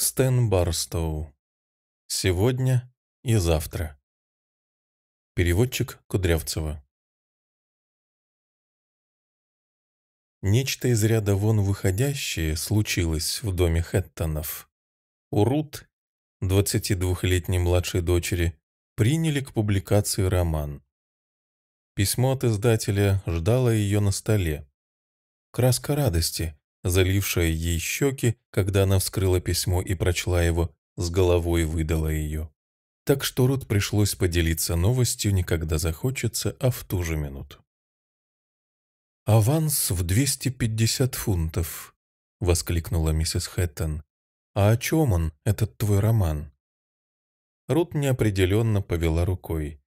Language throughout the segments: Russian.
Стэн Барстоу. Сегодня и завтра. Переводчик Кудрявцева. Нечто из ряда вон выходящее случилось в доме Хэттонов. У Рут, 22-летней младшей дочери, приняли к публикации роман. Письмо от издателя ждало ее на столе. Краска радости, залившая ей щеки, когда она вскрыла письмо и прочла его, с головой выдала ее. Так что Рут пришлось поделиться новостью не когда захочется, а в ту же минуту. «Аванс в 250 фунтов», — воскликнула миссис Хэттон. «А о чем он, этот твой роман?» Рут неопределенно повела рукой.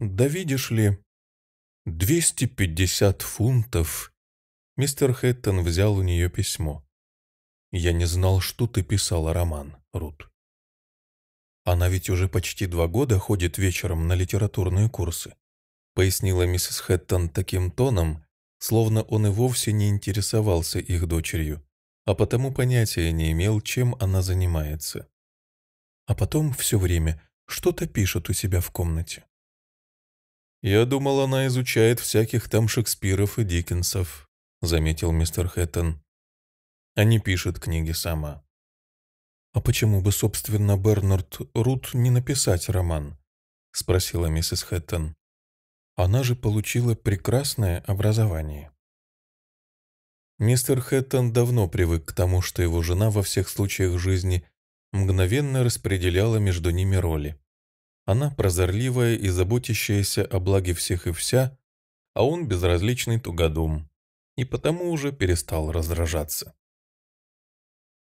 «Да видишь ли, 250 фунтов Мистер Хэттон взял у нее письмо. «Я не знал, что ты писала роман, Рут». «Она ведь уже почти два года ходит вечером на литературные курсы», пояснила миссис Хэттон таким тоном, словно он и вовсе не интересовался их дочерью, а потому понятия не имел, чем она занимается. А потом все время что-то пишет у себя в комнате. «Я думал, она изучает всяких там Шекспиров и Диккенсов», — заметил мистер Хэттон. «А не пишет книги сама». «А почему бы, собственно, Бернард Рут не написать роман?» — спросила миссис Хэттон. «Она же получила прекрасное образование». Мистер Хэттон давно привык к тому, что его жена во всех случаях жизни мгновенно распределяла между ними роли. Она прозорливая и заботящаяся о благе всех и вся, а он безразличный тугодум и потому уже перестал раздражаться.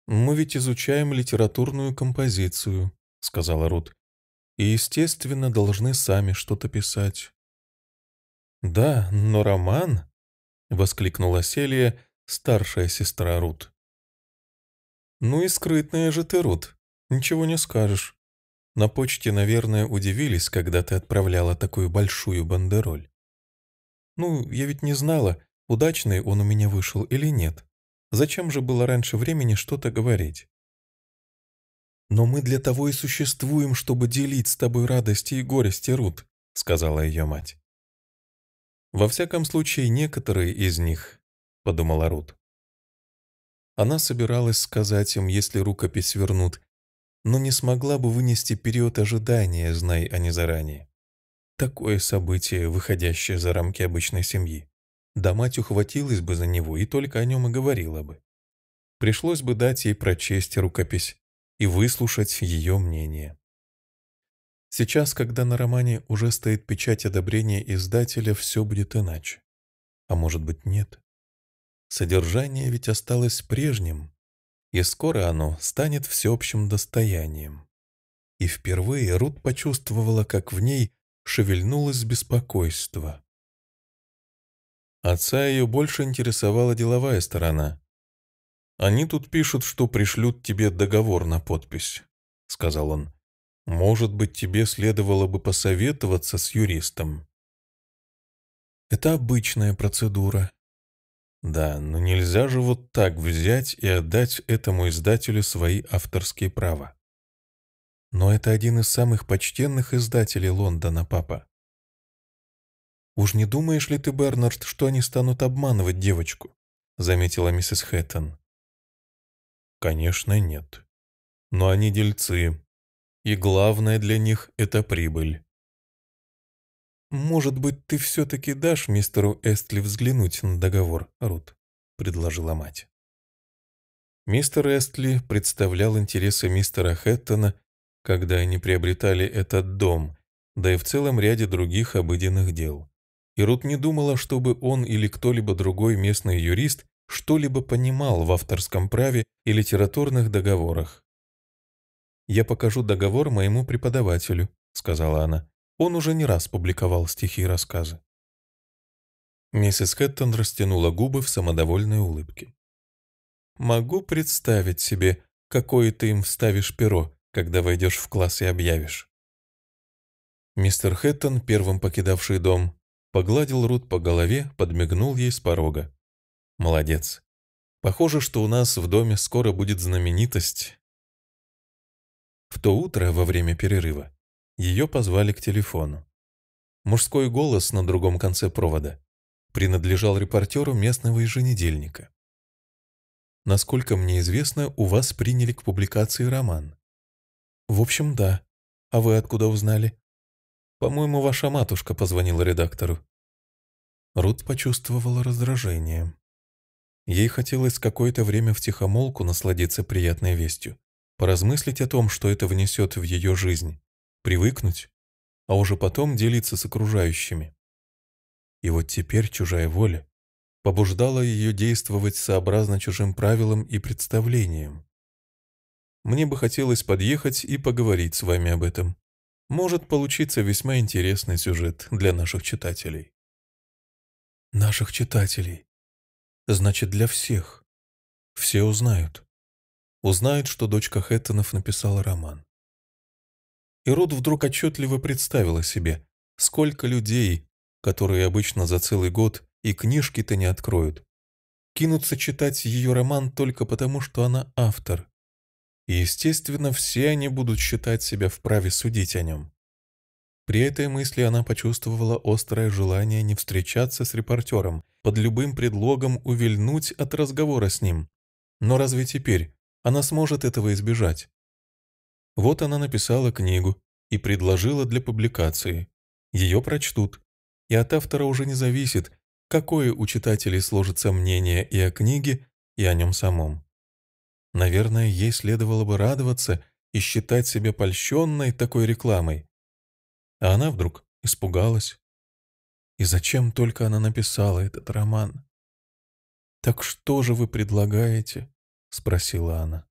«Мы ведь изучаем литературную композицию», — сказала Рут, «и, естественно, должны сами что-то писать». «Да, но роман», — воскликнула Селия, старшая сестра Рут. «Ну и скрытная же ты, Рут, ничего не скажешь. На почте, наверное, удивились, когда ты отправляла такую большую бандероль. Ну, я ведь не знала, удачный он у меня вышел или нет. Зачем же было раньше времени что-то говорить? «Но мы для того и существуем, чтобы делить с тобой радости и горести, Рут», — сказала ее мать. «Во всяком случае, некоторые из них», — подумала Рут. Она собиралась сказать им, если рукопись вернут, но не смогла бы вынести период ожидания, знай они заранее. Такое событие, выходящее за рамки обычной семьи. Да мать ухватилась бы за него и только о нем и говорила бы. Пришлось бы дать ей прочесть рукопись и выслушать ее мнение. Сейчас, когда на романе уже стоит печать одобрения издателя, все будет иначе. А может быть нет. Содержание ведь осталось прежним, и скоро оно станет всеобщим достоянием. И впервые Рут почувствовала, как в ней шевельнулось беспокойство. Отца ее больше интересовала деловая сторона. «Они тут пишут, что пришлют тебе договор на подпись», — сказал он. «Может быть, тебе следовало бы посоветоваться с юристом». «Это обычная процедура». «Да, но нельзя же вот так взять и отдать этому издателю свои авторские права». «Но это один из самых почтенных издателей Лондона, папа. «Уж не думаешь ли ты, Бернард, что они станут обманывать девочку?» — заметила миссис Хэттон. «Конечно, нет. Но они дельцы. И главное для них — это прибыль». «Может быть, ты все-таки дашь мистеру Эстли взглянуть на договор, Рут?» — предложила мать. Мистер Эстли представлял интересы мистера Хэттона, когда они приобретали этот дом, да и в целом ряде других обыденных дел. И Рут не думала, чтобы он или кто-либо другой местный юрист что-либо понимал в авторском праве и литературных договорах. «Я покажу договор моему преподавателю», — сказала она. «Он уже не раз публиковал стихи и рассказы». Миссис Хэттон растянула губы в самодовольной улыбке. «Могу представить себе, какое ты им вставишь перо, когда войдешь в класс и объявишь». Мистер Хэттон, первым покидавший дом, Погладил Рут по голове, подмигнул ей с порога. «Молодец. Похоже, что у нас в доме скоро будет знаменитость». В то утро, во время перерыва, ее позвали к телефону. Мужской голос на другом конце провода принадлежал репортеру местного еженедельника. «Насколько мне известно, у вас приняли к публикации роман». «В общем, да. А вы откуда узнали?» По-моему, ваша матушка позвонила редактору». Рут почувствовала раздражение. Ей хотелось какое-то время в втихомолку насладиться приятной вестью, поразмыслить о том, что это внесет в ее жизнь, привыкнуть, а уже потом делиться с окружающими. И вот теперь чужая воля побуждала ее действовать сообразно чужим правилам и представлениям. «Мне бы хотелось подъехать и поговорить с вами об этом», может получиться весьма интересный сюжет для наших читателей. Наших читателей. Значит, для всех. Все узнают. Узнают, что дочка Хэттонов написала роман. И Рут вдруг отчетливо представила себе, сколько людей, которые обычно за целый год и книжки-то не откроют, кинутся читать ее роман только потому, что она автор, и, естественно, все они будут считать себя вправе судить о нем. При этой мысли она почувствовала острое желание не встречаться с репортером, под любым предлогом увильнуть от разговора с ним. Но разве теперь она сможет этого избежать? Вот она написала книгу и предложила для публикации. Ее прочтут, и от автора уже не зависит, какое у читателей сложится мнение и о книге, и о нем самом. Наверное, ей следовало бы радоваться и считать себя польщенной такой рекламой. А она вдруг испугалась. И зачем только она написала этот роман? «Так что же вы предлагаете?» — спросила она.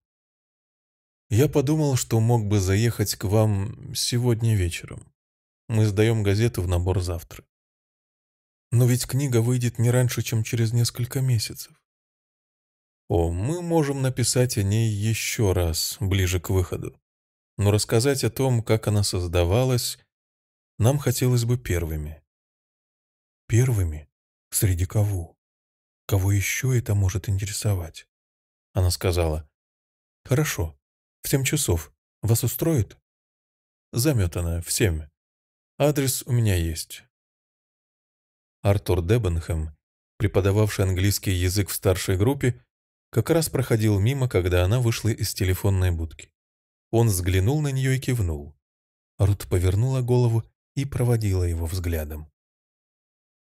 «Я подумал, что мог бы заехать к вам сегодня вечером. Мы сдаем газету в набор завтра. Но ведь книга выйдет не раньше, чем через несколько месяцев. О, мы можем написать о ней еще раз, ближе к выходу. Но рассказать о том, как она создавалась, нам хотелось бы первыми. Первыми? Среди кого? Кого еще это может интересовать? Она сказала. Хорошо, в семь часов. Вас устроит? Заметана, в семь. Адрес у меня есть. Артур Дебенхэм, преподававший английский язык в старшей группе, как раз проходил мимо, когда она вышла из телефонной будки. Он взглянул на нее и кивнул. Рут повернула голову и проводила его взглядом.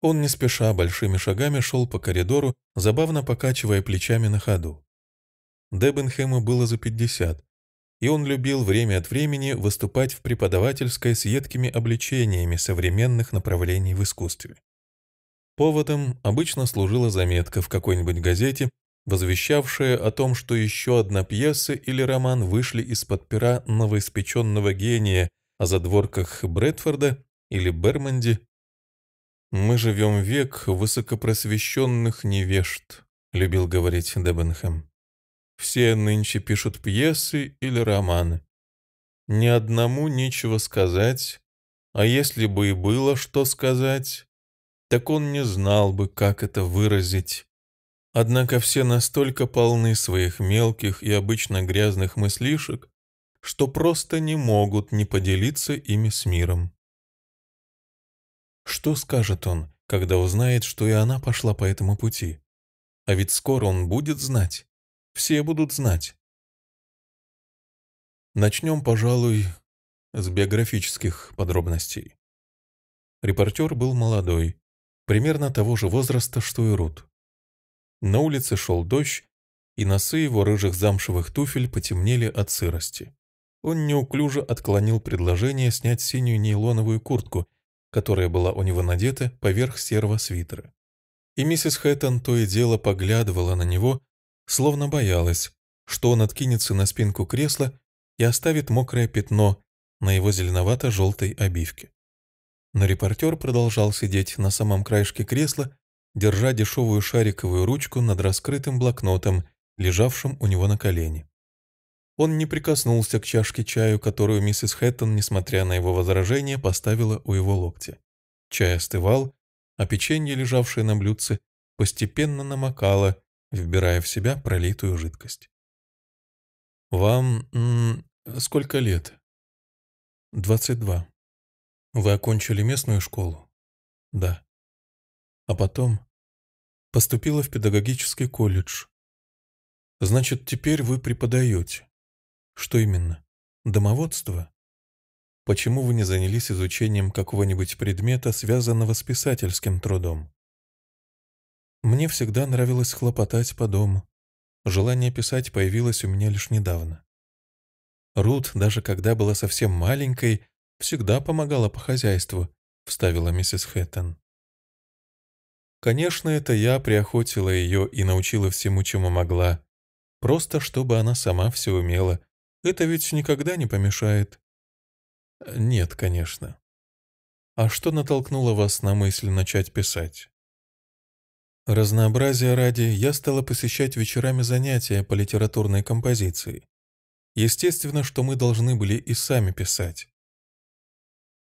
Он не спеша большими шагами шел по коридору, забавно покачивая плечами на ходу. Дебенхэму было за 50, и он любил время от времени выступать в преподавательской с едкими обличениями современных направлений в искусстве. Поводом обычно служила заметка в какой-нибудь газете возвещавшее о том, что еще одна пьеса или роман вышли из-под пера новоиспеченного гения о задворках Брэдфорда или Берманди, «Мы живем век высокопросвещенных невежд», — любил говорить Дебенхэм. «Все нынче пишут пьесы или романы. Ни одному нечего сказать, а если бы и было что сказать, так он не знал бы, как это выразить». Однако все настолько полны своих мелких и обычно грязных мыслишек, что просто не могут не поделиться ими с миром. Что скажет он, когда узнает, что и она пошла по этому пути? А ведь скоро он будет знать. Все будут знать. Начнем, пожалуй, с биографических подробностей. Репортер был молодой, примерно того же возраста, что и Рут. На улице шел дождь, и носы его рыжих замшевых туфель потемнели от сырости. Он неуклюже отклонил предложение снять синюю нейлоновую куртку, которая была у него надета поверх серого свитера. И миссис Хэттон то и дело поглядывала на него, словно боялась, что он откинется на спинку кресла и оставит мокрое пятно на его зеленовато-желтой обивке. Но репортер продолжал сидеть на самом краешке кресла держа дешевую шариковую ручку над раскрытым блокнотом, лежавшим у него на колене. Он не прикоснулся к чашке чаю, которую миссис Хэттон, несмотря на его возражение, поставила у его локтя. Чай остывал, а печенье, лежавшее на блюдце, постепенно намокало, вбирая в себя пролитую жидкость. «Вам... сколько лет?» «Двадцать два. Вы окончили местную школу?» «Да». А потом поступила в педагогический колледж. Значит, теперь вы преподаете. Что именно? Домоводство? Почему вы не занялись изучением какого-нибудь предмета, связанного с писательским трудом? Мне всегда нравилось хлопотать по дому. Желание писать появилось у меня лишь недавно. Рут, даже когда была совсем маленькой, всегда помогала по хозяйству, — вставила миссис Хэттон. Конечно, это я приохотила ее и научила всему, чему могла. Просто чтобы она сама все умела. Это ведь никогда не помешает. Нет, конечно. А что натолкнуло вас на мысль начать писать? Разнообразия ради я стала посещать вечерами занятия по литературной композиции. Естественно, что мы должны были и сами писать.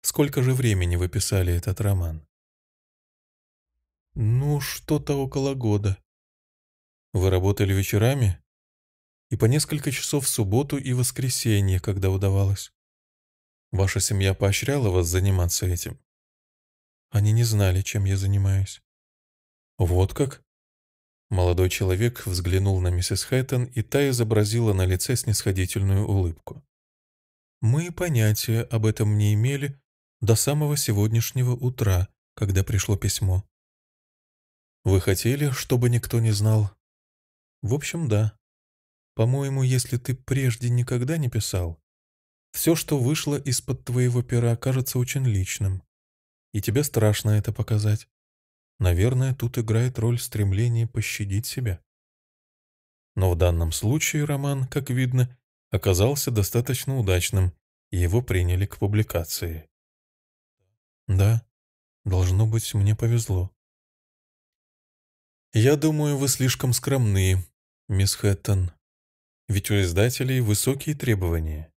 Сколько же времени вы писали этот роман? Ну, что-то около года. Вы работали вечерами? И по несколько часов в субботу и воскресенье, когда удавалось. Ваша семья поощряла вас заниматься этим? Они не знали, чем я занимаюсь. Вот как? Молодой человек взглянул на миссис Хэттон, и та изобразила на лице снисходительную улыбку. Мы понятия об этом не имели до самого сегодняшнего утра, когда пришло письмо. Вы хотели, чтобы никто не знал? В общем, да. По-моему, если ты прежде никогда не писал, все, что вышло из-под твоего пера, кажется очень личным. И тебе страшно это показать. Наверное, тут играет роль стремление пощадить себя. Но в данном случае роман, как видно, оказался достаточно удачным, и его приняли к публикации. Да, должно быть, мне повезло. «Я думаю, вы слишком скромны, мисс Хэттон. Ведь у издателей высокие требования».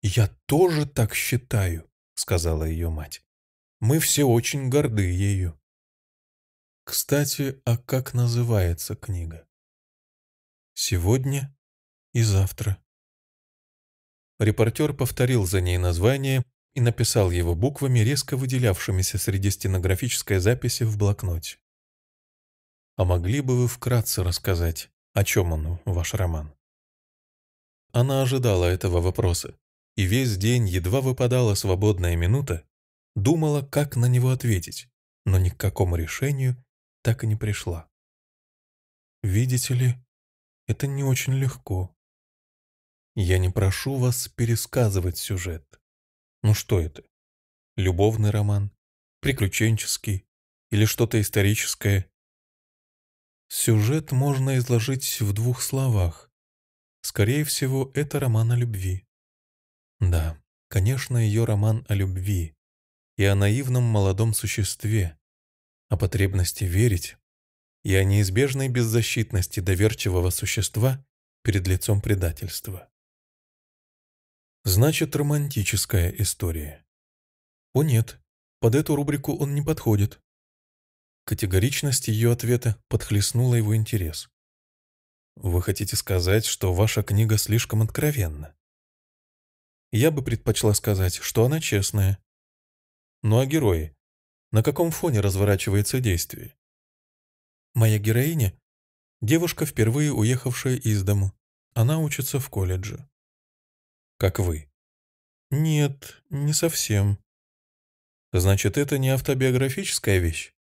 «Я тоже так считаю», — сказала ее мать. «Мы все очень горды ею». Кстати, а как называется книга? «Сегодня и завтра». Репортер повторил за ней название и написал его буквами, резко выделявшимися среди стенографической записи в блокноте. А могли бы вы вкратце рассказать, о чем он, ваш роман? Она ожидала этого вопроса, и весь день едва выпадала свободная минута, думала, как на него ответить, но ни к какому решению так и не пришла. «Видите ли, это не очень легко. Я не прошу вас пересказывать сюжет. Ну что это? Любовный роман? Приключенческий? Или что-то историческое?» Сюжет можно изложить в двух словах. Скорее всего, это роман о любви. Да, конечно, ее роман о любви и о наивном молодом существе, о потребности верить и о неизбежной беззащитности доверчивого существа перед лицом предательства. Значит, романтическая история. О нет, под эту рубрику он не подходит. Категоричность ее ответа подхлестнула его интерес. «Вы хотите сказать, что ваша книга слишком откровенна?» «Я бы предпочла сказать, что она честная». «Ну а герои? На каком фоне разворачивается действие?» «Моя героиня — девушка, впервые уехавшая из дому. Она учится в колледже». «Как вы?» «Нет, не совсем». «Значит, это не автобиографическая вещь?»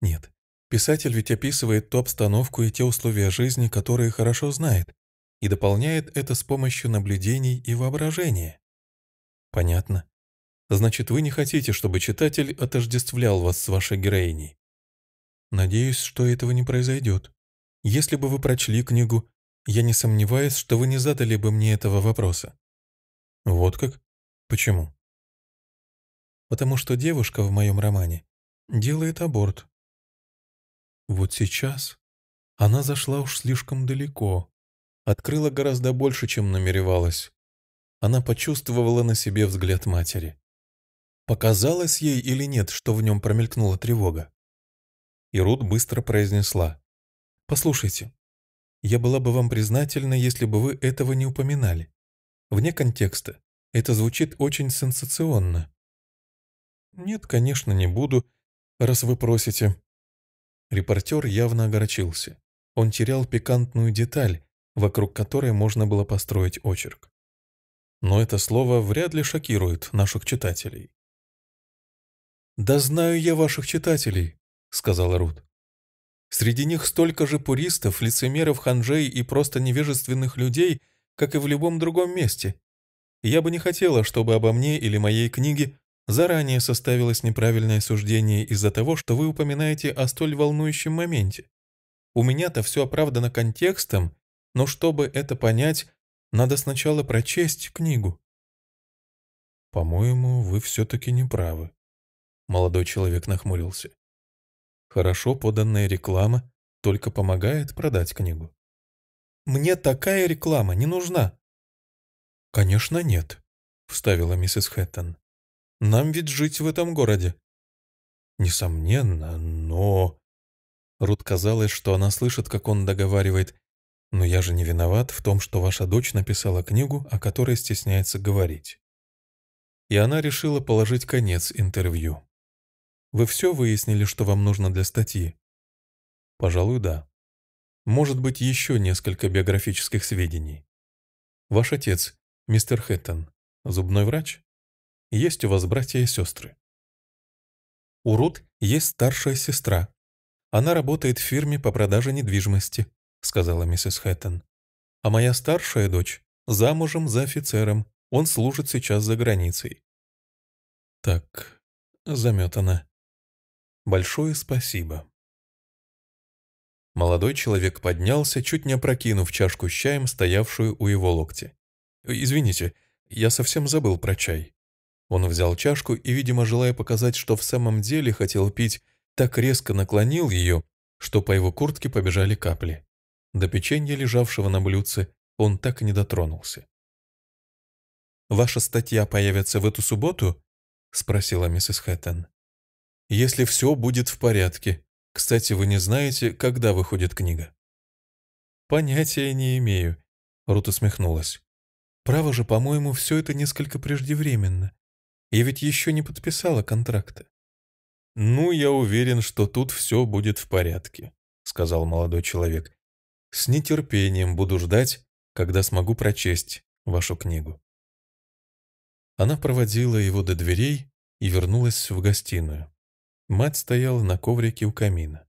Нет. Писатель ведь описывает ту обстановку и те условия жизни, которые хорошо знает, и дополняет это с помощью наблюдений и воображения. Понятно. Значит, вы не хотите, чтобы читатель отождествлял вас с вашей героиней. Надеюсь, что этого не произойдет. Если бы вы прочли книгу, я не сомневаюсь, что вы не задали бы мне этого вопроса. Вот как? Почему? Потому что девушка в моем романе делает аборт. Вот сейчас она зашла уж слишком далеко, открыла гораздо больше, чем намеревалась. Она почувствовала на себе взгляд матери. Показалось ей или нет, что в нем промелькнула тревога? И Рут быстро произнесла. «Послушайте, я была бы вам признательна, если бы вы этого не упоминали. Вне контекста. Это звучит очень сенсационно». «Нет, конечно, не буду, раз вы просите», Репортер явно огорчился. Он терял пикантную деталь, вокруг которой можно было построить очерк. Но это слово вряд ли шокирует наших читателей. «Да знаю я ваших читателей», — сказала Рут. «Среди них столько же пуристов, лицемеров, ханжей и просто невежественных людей, как и в любом другом месте. Я бы не хотела, чтобы обо мне или моей книге Заранее составилось неправильное суждение из-за того, что вы упоминаете о столь волнующем моменте. У меня-то все оправдано контекстом, но чтобы это понять, надо сначала прочесть книгу. «По-моему, вы все-таки не правы», — молодой человек нахмурился. «Хорошо поданная реклама только помогает продать книгу». «Мне такая реклама не нужна». «Конечно нет», — вставила миссис Хэттон. Нам ведь жить в этом городе». «Несомненно, но...» Рут казалось, что она слышит, как он договаривает. «Но я же не виноват в том, что ваша дочь написала книгу, о которой стесняется говорить». И она решила положить конец интервью. «Вы все выяснили, что вам нужно для статьи?» «Пожалуй, да. Может быть, еще несколько биографических сведений. Ваш отец, мистер Хэттон, зубной врач?» Есть у вас братья и сестры? У Рут есть старшая сестра. Она работает в фирме по продаже недвижимости, сказала миссис Хэттон. А моя старшая дочь замужем за офицером. Он служит сейчас за границей. Так, заметана. Большое спасибо. Молодой человек поднялся, чуть не опрокинув чашку с чаем, стоявшую у его локти. «Извините, я совсем забыл про чай. Он взял чашку и, видимо, желая показать, что в самом деле хотел пить, так резко наклонил ее, что по его куртке побежали капли. До печенья, лежавшего на блюдце, он так и не дотронулся. «Ваша статья появится в эту субботу?» — спросила миссис Хэттон. «Если все будет в порядке. Кстати, вы не знаете, когда выходит книга?» «Понятия не имею», — Рут усмехнулась. «Право же, по-моему, все это несколько преждевременно. И ведь еще не подписала контракта. «Ну, я уверен, что тут все будет в порядке», — сказал молодой человек. «С нетерпением буду ждать, когда смогу прочесть вашу книгу». Она проводила его до дверей и вернулась в гостиную. Мать стояла на коврике у камина.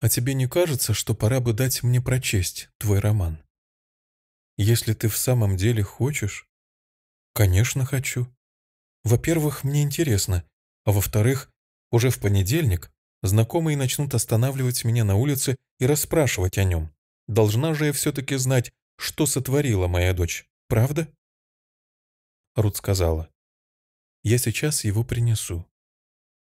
«А тебе не кажется, что пора бы дать мне прочесть твой роман? Если ты в самом деле хочешь, Конечно, хочу. Во-первых, мне интересно, а во-вторых, уже в понедельник знакомые начнут останавливать меня на улице и расспрашивать о нем. Должна же я все-таки знать, что сотворила моя дочь, правда? Рут сказала. Я сейчас его принесу.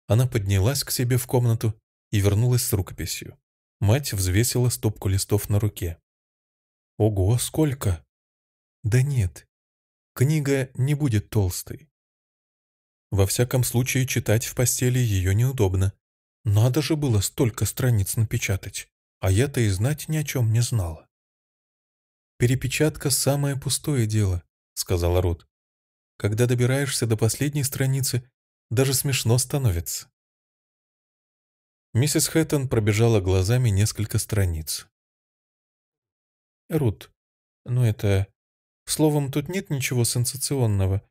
Она поднялась к себе в комнату и вернулась с рукописью. Мать взвесила стопку листов на руке. «Ого, сколько!» «Да нет, Книга не будет толстой. Во всяком случае, читать в постели ее неудобно. Надо же было столько страниц напечатать, а я-то и знать ни о чем не знала. «Перепечатка — самое пустое дело», — сказала Рут. «Когда добираешься до последней страницы, даже смешно становится». Миссис Хэттон пробежала глазами несколько страниц. «Рут, ну это... Словом, тут нет ничего сенсационного.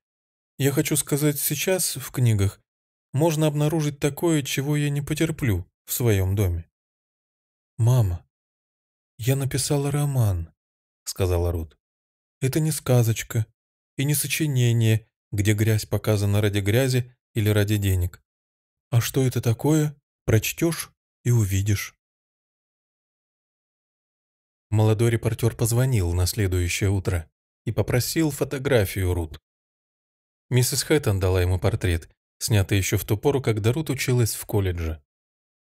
Я хочу сказать, сейчас в книгах можно обнаружить такое, чего я не потерплю в своем доме. «Мама, я написала роман», — сказала Рут. «Это не сказочка и не сочинение, где грязь показана ради грязи или ради денег. А что это такое, прочтешь и увидишь». Молодой репортер позвонил на следующее утро и попросил фотографию Рут. Миссис Хэттон дала ему портрет, снятый еще в ту пору, когда Рут училась в колледже.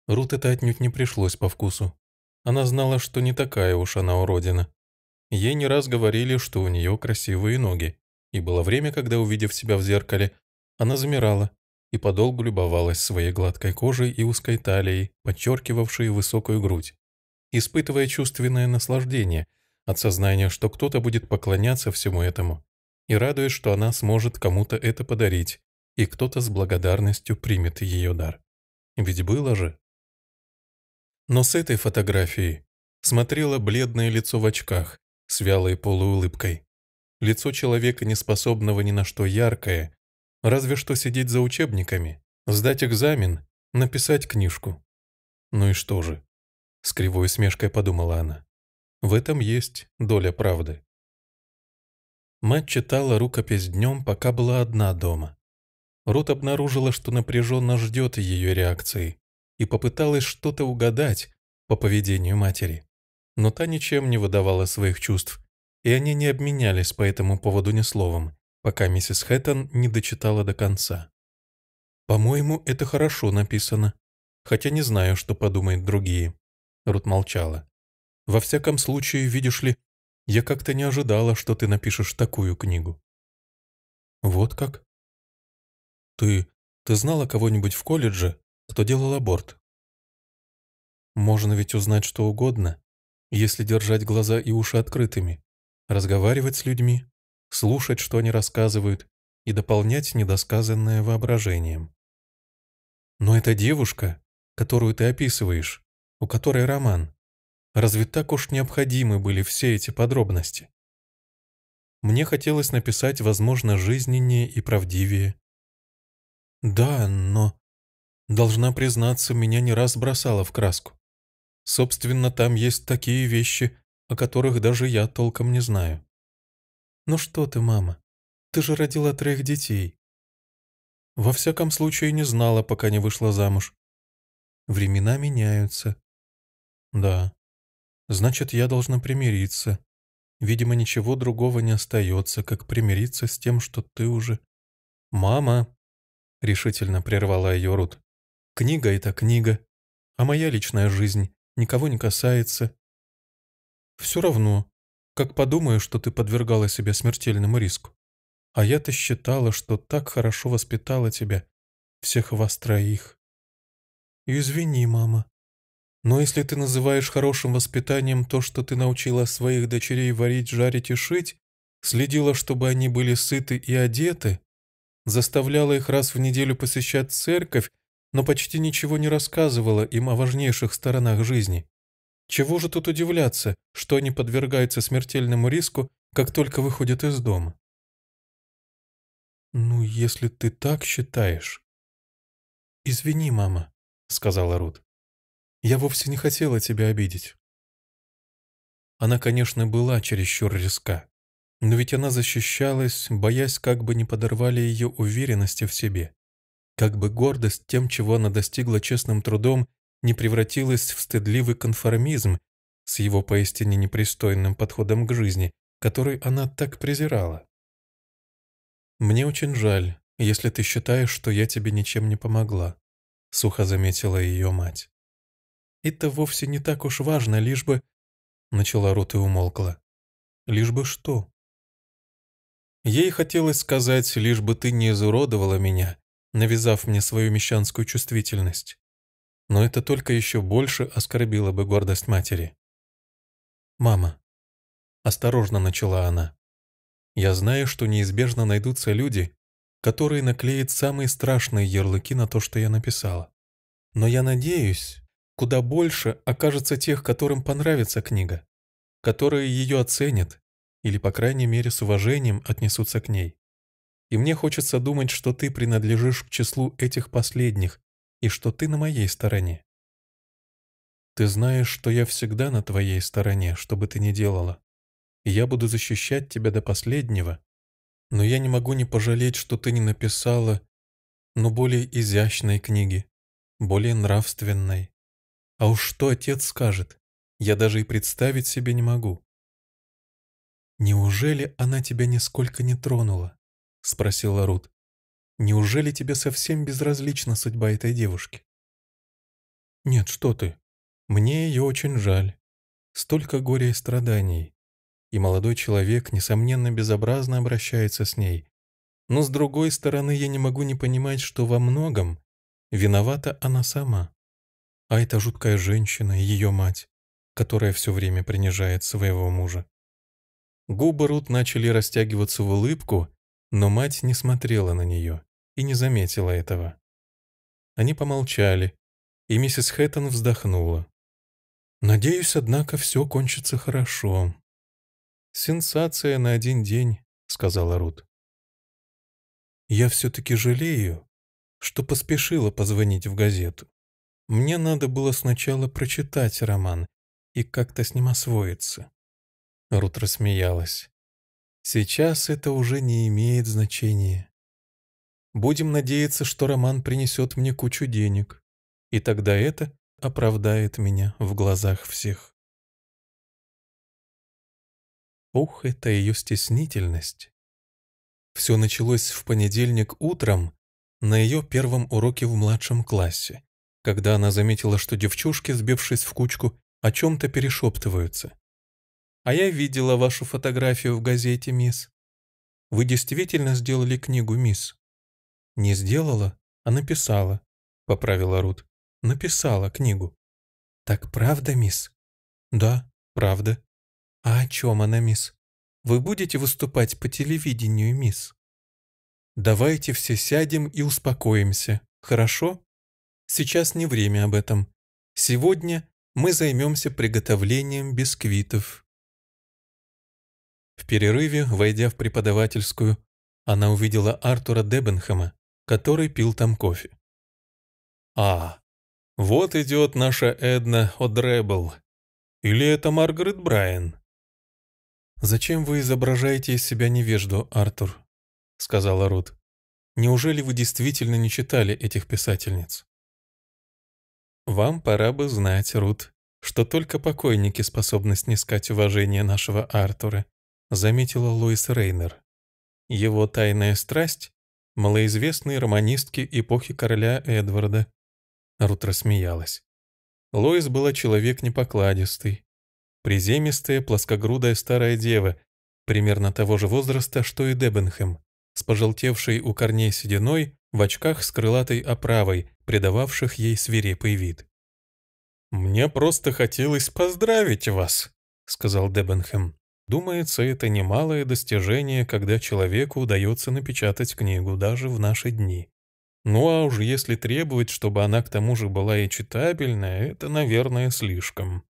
Рут это отнюдь не пришлось по вкусу. Она знала, что не такая уж она уродина. Ей не раз говорили, что у нее красивые ноги, и было время, когда, увидев себя в зеркале, она замирала и подолгу любовалась своей гладкой кожей и узкой талией, подчеркивавшей высокую грудь, испытывая чувственное наслаждение – от сознания, что кто-то будет поклоняться всему этому, и радует, что она сможет кому-то это подарить, и кто-то с благодарностью примет ее дар. Ведь было же. Но с этой фотографией смотрело бледное лицо в очках, с вялой полуулыбкой. Лицо человека, неспособного ни на что яркое, разве что сидеть за учебниками, сдать экзамен, написать книжку. Ну и что же? С кривой смешкой подумала она. В этом есть доля правды. Мать читала рукопись днем, пока была одна дома. Рут обнаружила, что напряженно ждет ее реакции, и попыталась что-то угадать по поведению матери. Но та ничем не выдавала своих чувств, и они не обменялись по этому поводу ни словом, пока миссис Хэттон не дочитала до конца. «По-моему, это хорошо написано, хотя не знаю, что подумают другие». Рут молчала. Во всяком случае, видишь ли, я как-то не ожидала, что ты напишешь такую книгу. Вот как? Ты... ты знала кого-нибудь в колледже, кто делал аборт? Можно ведь узнать что угодно, если держать глаза и уши открытыми, разговаривать с людьми, слушать, что они рассказывают, и дополнять недосказанное воображением. Но эта девушка, которую ты описываешь, у которой роман, Разве так уж необходимы были все эти подробности? Мне хотелось написать, возможно, жизненнее и правдивее. Да, но... Должна признаться, меня не раз бросало в краску. Собственно, там есть такие вещи, о которых даже я толком не знаю. Ну что ты, мама, ты же родила троих детей. Во всяком случае, не знала, пока не вышла замуж. Времена меняются. Да, Значит, я должна примириться. Видимо, ничего другого не остается, как примириться с тем, что ты уже... «Мама!» — решительно прервала ее Рут. «Книга — это книга, а моя личная жизнь никого не касается. Все равно, как подумаю, что ты подвергала себя смертельному риску. А я-то считала, что так хорошо воспитала тебя, всех вас троих. Извини, мама. Но если ты называешь хорошим воспитанием то, что ты научила своих дочерей варить, жарить и шить, следила, чтобы они были сыты и одеты, заставляла их раз в неделю посещать церковь, но почти ничего не рассказывала им о важнейших сторонах жизни. Чего же тут удивляться, что они подвергаются смертельному риску, как только выходят из дома? «Ну, если ты так считаешь...» «Извини, мама», — сказала Рут. Я вовсе не хотела тебя обидеть». Она, конечно, была чересчур резка, но ведь она защищалась, боясь, как бы не подорвали ее уверенности в себе, как бы гордость тем, чего она достигла честным трудом, не превратилась в стыдливый конформизм с его поистине непристойным подходом к жизни, который она так презирала. «Мне очень жаль, если ты считаешь, что я тебе ничем не помогла», — сухо заметила ее мать. Это вовсе не так уж важно, лишь бы...» Начала Рут и умолкла. «Лишь бы что?» Ей хотелось сказать, лишь бы ты не изуродовала меня, навязав мне свою мещанскую чувствительность. Но это только еще больше оскорбило бы гордость матери. «Мама», — осторожно начала она, — «я знаю, что неизбежно найдутся люди, которые наклеят самые страшные ярлыки на то, что я написала. Но я надеюсь, куда больше окажется тех, которым понравится книга, которые ее оценят или, по крайней мере, с уважением отнесутся к ней. И мне хочется думать, что ты принадлежишь к числу этих последних и что ты на моей стороне. Ты знаешь, что я всегда на твоей стороне, что бы ты ни делала. И я буду защищать тебя до последнего. Но я не могу не пожалеть, что ты не написала, но ну, более изящной книги, более нравственной, а уж что отец скажет, я даже и представить себе не могу. «Неужели она тебя нисколько не тронула?» — спросила Рут. «Неужели тебе совсем безразлична судьба этой девушки?» «Нет, что ты. Мне ее очень жаль. Столько горя и страданий. И молодой человек, несомненно, безобразно обращается с ней. Но, с другой стороны, я не могу не понимать, что во многом виновата она сама. А эта жуткая женщина, и ее мать, которая все время принижает своего мужа. Губы Рут начали растягиваться в улыбку, но мать не смотрела на нее и не заметила этого. Они помолчали, и миссис Хэттон вздохнула. «Надеюсь, однако, все кончится хорошо». «Сенсация на один день», — сказала Рут. «Я все-таки жалею, что поспешила позвонить в газету. Мне надо было сначала прочитать роман и как-то с ним освоиться. Рут рассмеялась. Сейчас это уже не имеет значения. Будем надеяться, что роман принесет мне кучу денег, и тогда это оправдает меня в глазах всех. Ух, это ее стеснительность. Все началось в понедельник утром на ее первом уроке в младшем классе когда она заметила, что девчушки, сбившись в кучку, о чем-то перешептываются. «А я видела вашу фотографию в газете, мисс. Вы действительно сделали книгу, мисс?» «Не сделала, а написала», — поправила Рут. «Написала книгу». «Так правда, мисс?» «Да, правда». «А о чем она, мисс? Вы будете выступать по телевидению, мисс?» «Давайте все сядем и успокоимся, хорошо?» Сейчас не время об этом. Сегодня мы займемся приготовлением бисквитов. В перерыве, войдя в преподавательскую, она увидела Артура Дебенхэма, который пил там кофе. «А, вот идет наша Эдна О'Дребл. Или это Маргарет Брайан?» «Зачем вы изображаете из себя невежду, Артур?» — сказала Рут. «Неужели вы действительно не читали этих писательниц?» Вам пора бы знать, Рут, что только покойники способны снискать уважение нашего Артура, заметила Луис Рейнер. Его тайная страсть — малоизвестные романистки эпохи короля Эдварда. Рут рассмеялась. Лоис была человек непокладистый. Приземистая, плоскогрудая старая дева, примерно того же возраста, что и Дебенхэм, с пожелтевшей у корней сединой в очках с крылатой оправой, придававших ей свирепый вид. «Мне просто хотелось поздравить вас», — сказал Дебенхэм. «Думается, это немалое достижение, когда человеку удается напечатать книгу даже в наши дни. Ну а уж если требовать, чтобы она к тому же была и читабельная, это, наверное, слишком».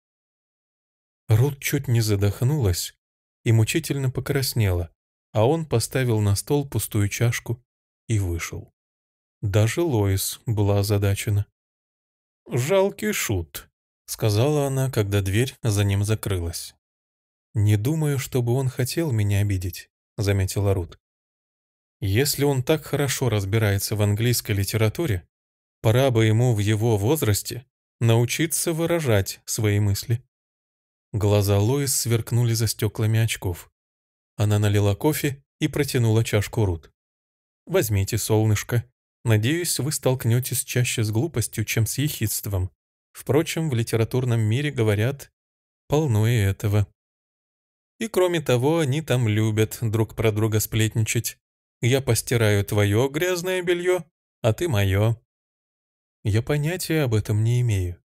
Рут чуть не задохнулась и мучительно покраснела, а он поставил на стол пустую чашку и вышел. Даже Лоис была озадачена. «Жалкий шут», — сказала она, когда дверь за ним закрылась. «Не думаю, чтобы он хотел меня обидеть», — заметила Рут. «Если он так хорошо разбирается в английской литературе, пора бы ему в его возрасте научиться выражать свои мысли». Глаза Лоис сверкнули за стеклами очков. Она налила кофе и протянула чашку Рут. «Возьмите, солнышко, Надеюсь, вы столкнетесь чаще с глупостью, чем с ехидством. Впрочем, в литературном мире говорят «полно и этого». И кроме того, они там любят друг про друга сплетничать. Я постираю твое грязное белье, а ты мое. Я понятия об этом не имею.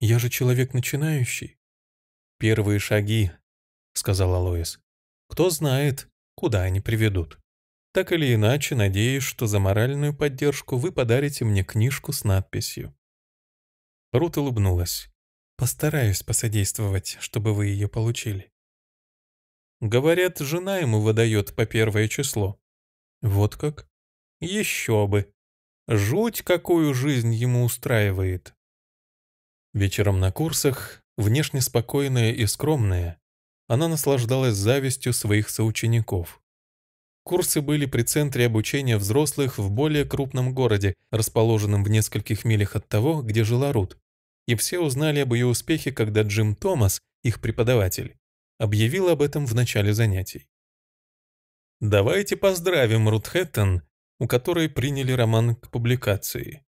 Я же человек начинающий. Первые шаги, — сказала Лоис. Кто знает, куда они приведут. Так или иначе, надеюсь, что за моральную поддержку вы подарите мне книжку с надписью. Рут улыбнулась. Постараюсь посодействовать, чтобы вы ее получили. Говорят, жена ему выдает по первое число. Вот как? Еще бы. Жуть, какую жизнь ему устраивает. Вечером на курсах, внешне спокойная и скромная, она наслаждалась завистью своих соучеников. Курсы были при Центре обучения взрослых в более крупном городе, расположенном в нескольких милях от того, где жила Рут. И все узнали об ее успехе, когда Джим Томас, их преподаватель, объявил об этом в начале занятий. Давайте поздравим Рут Хэттон, у которой приняли роман к публикации,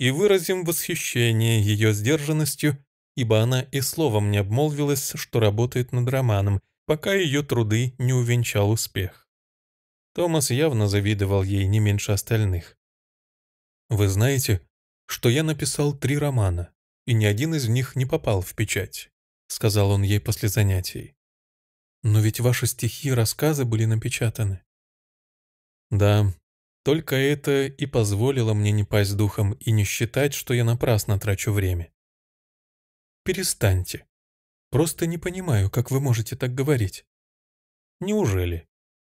и выразим восхищение ее сдержанностью, ибо она и словом не обмолвилась, что работает над романом, пока ее труды не увенчал успех. Томас явно завидовал ей не меньше остальных. «Вы знаете, что я написал три романа, и ни один из них не попал в печать», — сказал он ей после занятий. «Но ведь ваши стихи и рассказы были напечатаны». «Да, только это и позволило мне не пасть духом и не считать, что я напрасно трачу время». «Перестаньте. Просто не понимаю, как вы можете так говорить». «Неужели?»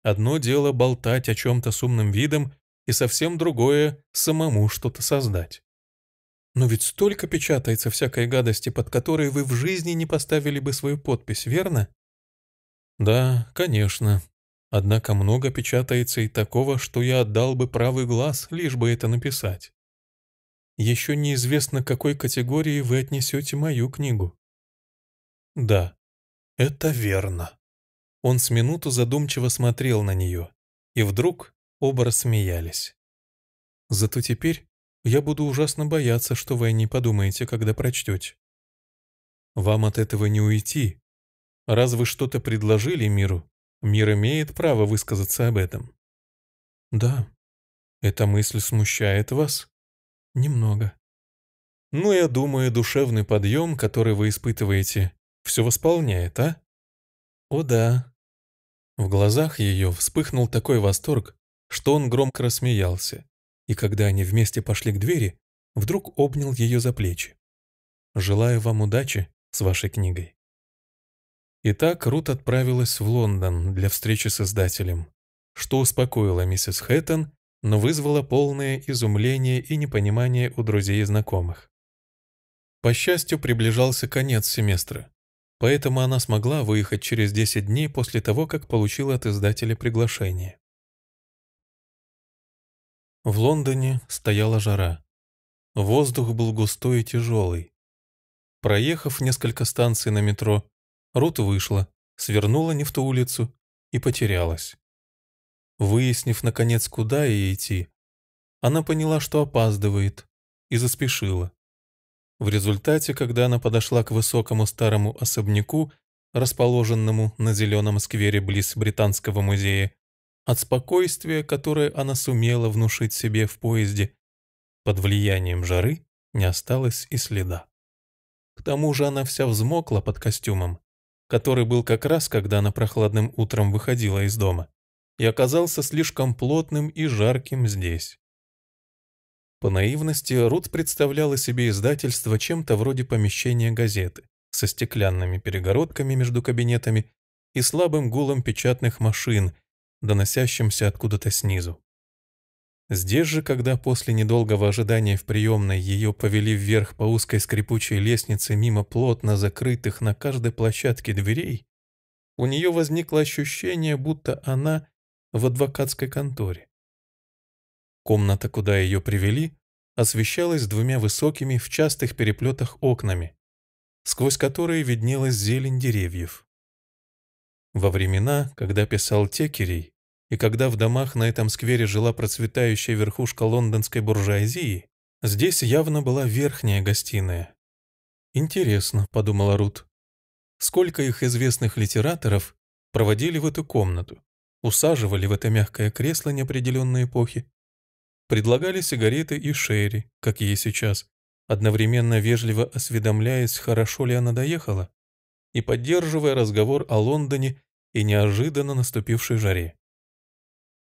Одно дело болтать о чем-то с умным видом, и совсем другое — самому что-то создать. Но ведь столько печатается всякой гадости, под которой вы в жизни не поставили бы свою подпись, верно? Да, конечно. Однако много печатается и такого, что я отдал бы правый глаз, лишь бы это написать. Еще неизвестно, к какой категории вы отнесете мою книгу. Да, это верно. Он с минуту задумчиво смотрел на нее, и вдруг оба рассмеялись. «Зато теперь я буду ужасно бояться, что вы не подумаете, когда прочтете». «Вам от этого не уйти. Раз вы что-то предложили миру, мир имеет право высказаться об этом». «Да, эта мысль смущает вас. Немного». «Ну, я думаю, душевный подъем, который вы испытываете, все восполняет, а?» «О да, в глазах ее вспыхнул такой восторг, что он громко рассмеялся, и когда они вместе пошли к двери, вдруг обнял ее за плечи. «Желаю вам удачи с вашей книгой». Итак, Рут отправилась в Лондон для встречи с издателем, что успокоило миссис Хэттон, но вызвало полное изумление и непонимание у друзей и знакомых. По счастью, приближался конец семестра, поэтому она смогла выехать через 10 дней после того, как получила от издателя приглашение. В Лондоне стояла жара. Воздух был густой и тяжелый. Проехав несколько станций на метро, Рут вышла, свернула не в ту улицу и потерялась. Выяснив, наконец, куда ей идти, она поняла, что опаздывает, и заспешила. В результате, когда она подошла к высокому старому особняку, расположенному на зеленом сквере близ Британского музея, от спокойствия, которое она сумела внушить себе в поезде, под влиянием жары не осталось и следа. К тому же она вся взмокла под костюмом, который был как раз, когда она прохладным утром выходила из дома, и оказался слишком плотным и жарким здесь. По наивности Рут представляла себе издательство чем-то вроде помещения газеты, со стеклянными перегородками между кабинетами и слабым гулом печатных машин, доносящимся откуда-то снизу. Здесь же, когда после недолгого ожидания в приемной ее повели вверх по узкой скрипучей лестнице мимо плотно закрытых на каждой площадке дверей, у нее возникло ощущение, будто она в адвокатской конторе. Комната, куда ее привели, освещалась двумя высокими в частых переплетах окнами, сквозь которые виднелась зелень деревьев. Во времена, когда писал Текерей и когда в домах на этом сквере жила процветающая верхушка лондонской буржуазии, здесь явно была верхняя гостиная. «Интересно», — подумала Рут, — «сколько их известных литераторов проводили в эту комнату, усаживали в это мягкое кресло неопределенной эпохи, Предлагали сигареты и шерри, как ей сейчас, одновременно вежливо осведомляясь, хорошо ли она доехала, и поддерживая разговор о Лондоне и неожиданно наступившей жаре.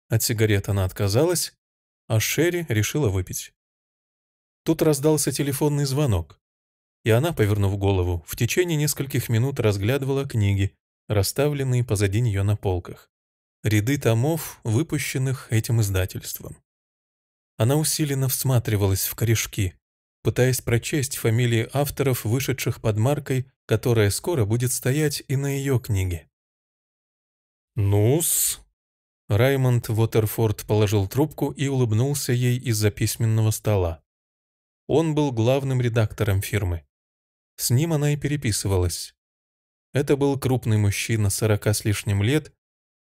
От сигарет она отказалась, а Шерри решила выпить. Тут раздался телефонный звонок, и она, повернув голову, в течение нескольких минут разглядывала книги, расставленные позади нее на полках. Ряды томов, выпущенных этим издательством. Она усиленно всматривалась в корешки, пытаясь прочесть фамилии авторов, вышедших под маркой, которая скоро будет стоять и на ее книге. «Ну-с!» Раймонд Уотерфорд положил трубку и улыбнулся ей из-за письменного стола. Он был главным редактором фирмы. С ним она и переписывалась. Это был крупный мужчина сорока с лишним лет,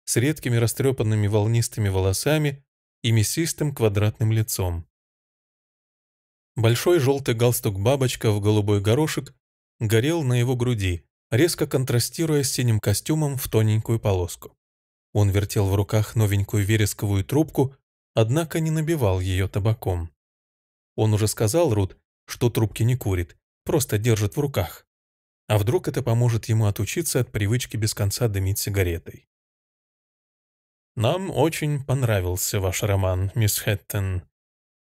с редкими растрепанными волнистыми волосами, и мясистым квадратным лицом. Большой желтый галстук-бабочка в голубой горошек горел на его груди, резко контрастируя с синим костюмом в тоненькую полоску. Он вертел в руках новенькую вересковую трубку, однако не набивал ее табаком. Он уже сказал Рут, что трубки не курит, просто держит в руках. А вдруг это поможет ему отучиться от привычки без конца дымить сигаретой? Нам очень понравился ваш роман, мисс Хэттен.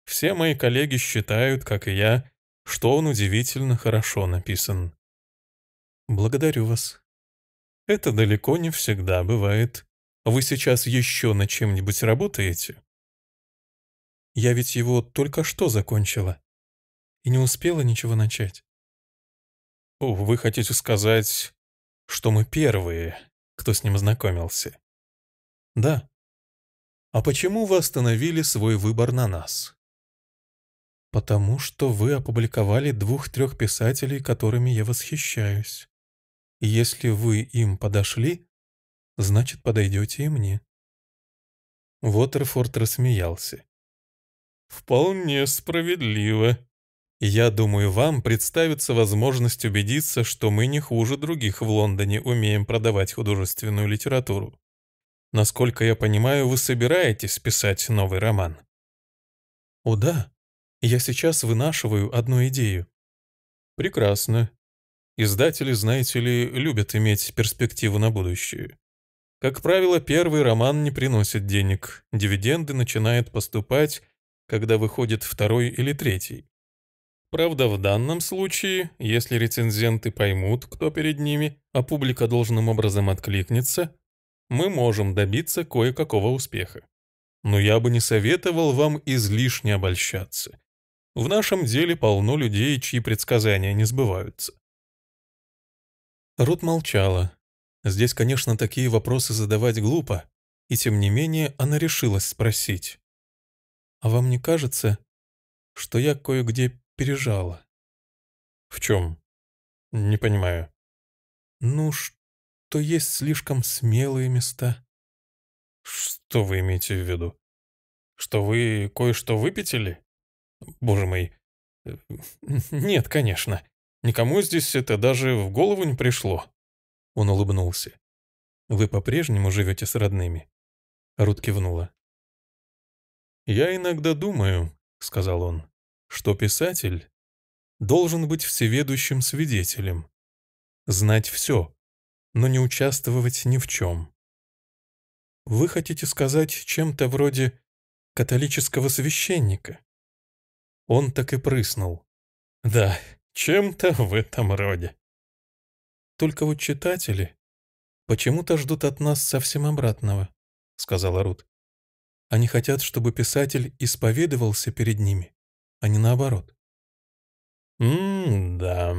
Все мои коллеги считают, как и я, что он удивительно хорошо написан. Благодарю вас. Это далеко не всегда бывает. Вы сейчас еще над чем-нибудь работаете? Я ведь его только что закончила и не успела ничего начать. Вы хотите сказать, что мы первые, кто с ним знакомился? Да. А почему вы остановили свой выбор на нас? Потому что вы опубликовали двух-трех писателей, которыми я восхищаюсь. И если вы им подошли, значит, подойдете и мне. Уотерфорд рассмеялся. «Вполне справедливо. Я думаю, вам представится возможность убедиться, что мы не хуже других в Лондоне умеем продавать художественную литературу. Насколько я понимаю, вы собираетесь писать новый роман. О да, я сейчас вынашиваю одну идею. Прекрасно. Издатели, знаете ли, любят иметь перспективу на будущее. Как правило, первый роман не приносит денег, дивиденды начинают поступать, когда выходит второй или третий. Правда, в данном случае, если рецензенты поймут, кто перед ними, а публика должным образом откликнется, мы можем добиться кое-какого успеха. Но я бы не советовал вам излишне обольщаться. В нашем деле полно людей, чьи предсказания не сбываются. Рут молчала. Здесь, конечно, такие вопросы задавать глупо, и тем не менее она решилась спросить. «А вам не кажется, что я кое-где пережала?» «В чем?» «Не понимаю». «Ну, что...» Что есть слишком смелые места. Что вы имеете в виду? Что вы кое-что выпятили? Боже мой. Э, нет, конечно. Никому здесь это даже в голову не пришло. Он улыбнулся. Вы по-прежнему живете с родными? Рут кивнула. «Я иногда думаю», — сказал он, — «что писатель должен быть всеведущим свидетелем, знать все, но не участвовать ни в чем. Вы хотите сказать чем-то вроде католического священника? Он так и прыснул. Да, чем-то в этом роде. Только вот читатели почему-то ждут от нас совсем обратного, сказала Рут. Они хотят, чтобы писатель исповедовался перед ними, а не наоборот. «М-да»,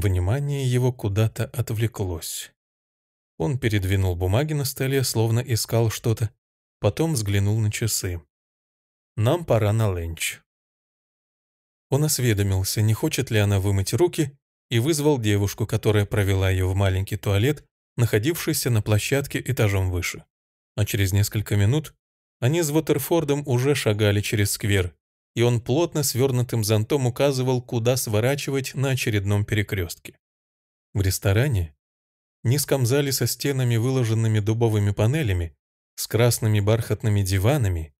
Внимание его куда-то отвлеклось. Он передвинул бумаги на столе, словно искал что-то, потом взглянул на часы. «Нам пора на ленч». Он осведомился, не хочет ли она вымыть руки, и вызвал девушку, которая провела ее в маленький туалет, находившийся на площадке этажом выше. А через несколько минут они с Ватерфордом уже шагали через сквер, и он плотно свернутым зонтом указывал, куда сворачивать на очередном перекрестке. В ресторане, низком зале со стенами, выложенными дубовыми панелями, с красными бархатными диванами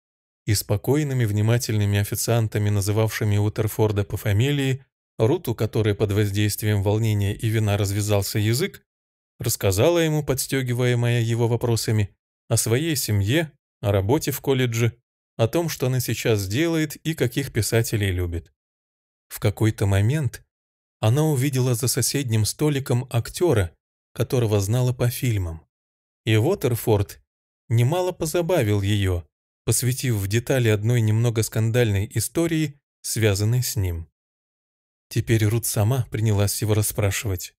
и спокойными внимательными официантами, называвшими Утерфорда по фамилии, Руту, у которой под воздействием волнения и вина развязался язык, рассказала ему, подстегиваемая его вопросами, о своей семье, о работе в колледже, о том, что она сейчас делает и каких писателей любит. В какой-то момент она увидела за соседним столиком актера, которого знала по фильмам. И Уотерфорд немало позабавил ее, посвятив в детали одной немного скандальной истории, связанной с ним. Теперь Рут сама принялась его расспрашивать.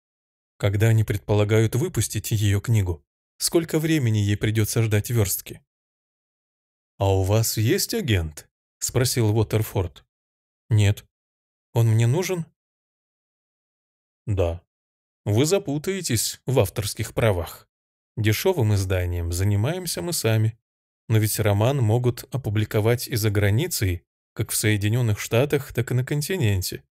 Когда они предполагают выпустить ее книгу? Сколько времени ей придется ждать верстки? «А у вас есть агент?» – спросил Уотерфорд. «Нет. Он мне нужен?» «Да. Вы запутаетесь в авторских правах. Дешевым изданием занимаемся мы сами. Но ведь роман могут опубликовать и за границей, как в Соединенных Штатах, так и на континенте.